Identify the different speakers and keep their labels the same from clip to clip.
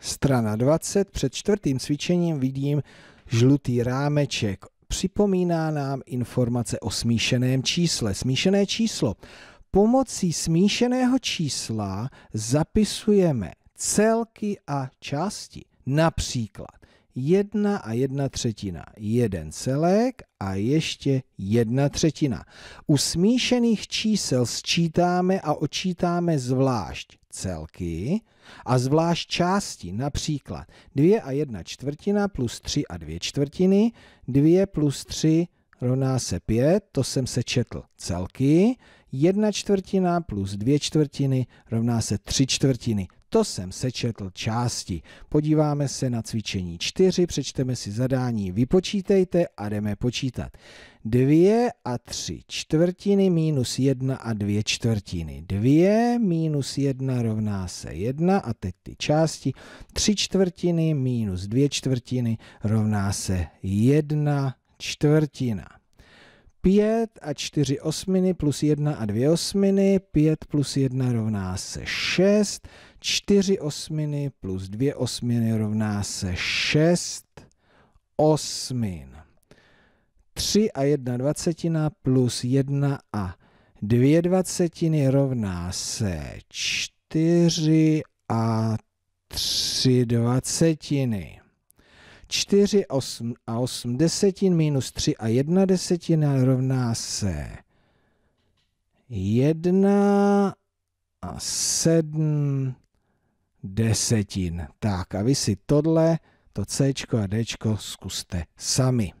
Speaker 1: Strana 20. Před čtvrtým cvičením vidím žlutý rámeček. Připomíná nám informace o smíšeném čísle. Smíšené číslo. Pomocí smíšeného čísla zapisujeme celky a části. Například jedna a jedna třetina, jeden celek a ještě jedna třetina. U smíšených čísel sčítáme a očítáme zvlášť celky a zvlášť části, například 2 a 1 čtvrtina plus 3 a 2 čtvrtiny, 2 plus 3 rovná se 5, to jsem se četl celky, 1 čtvrtina plus 2 čtvrtiny rovná se 3 čtvrtiny. To jsem sečetl části. Podíváme se na cvičení 4, přečteme si zadání, vypočítejte a jdeme počítat. 2 a 3 čtvrtiny minus 1 a 2 čtvrtiny. 2 minus 1 rovná se 1 a teď ty části. 3 čtvrtiny minus 2 čtvrtiny rovná se 1 čtvrtina. 5 a 4 osminy plus 1 a 2 osminy, 5 plus 1 rovná se 6, 4 osminy plus 2 osminy rovná se 6 osmin. 3 a 1 dvacetina plus 1 a 2 dvacetiny rovná se 4 a 3 dvacetiny. 4 8 a 8 desetin minus 3 a 1 desetina rovná se 1 a 7 desetin. Tak a vy si tohle, to C a D zkuste sami.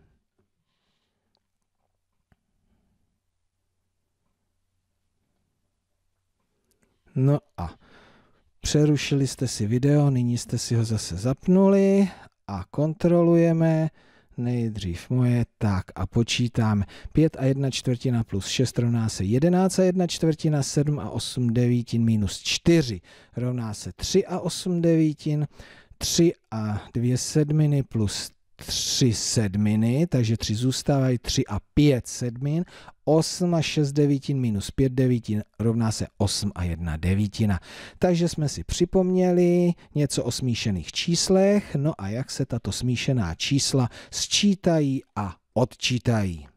Speaker 1: No a přerušili jste si video, nyní jste si ho zase zapnuli a kontrolujeme, nejdřív moje, tak a počítám 5 a 1 čtvrtina plus 6 rovná se 11 a 1 čtvrtina, 7 a 8 devítin minus 4 rovná se 3 a 8 devítin, 3 a 2 sedminy plus tři sedminy, takže tři zůstávají tři a pět sedmin. 8 a 6 devítin minus 5 devítin rovná se 8 a 1 devítina. Takže jsme si připomněli něco o smíšených číslech, no a jak se tato smíšená čísla sčítají a odčítají.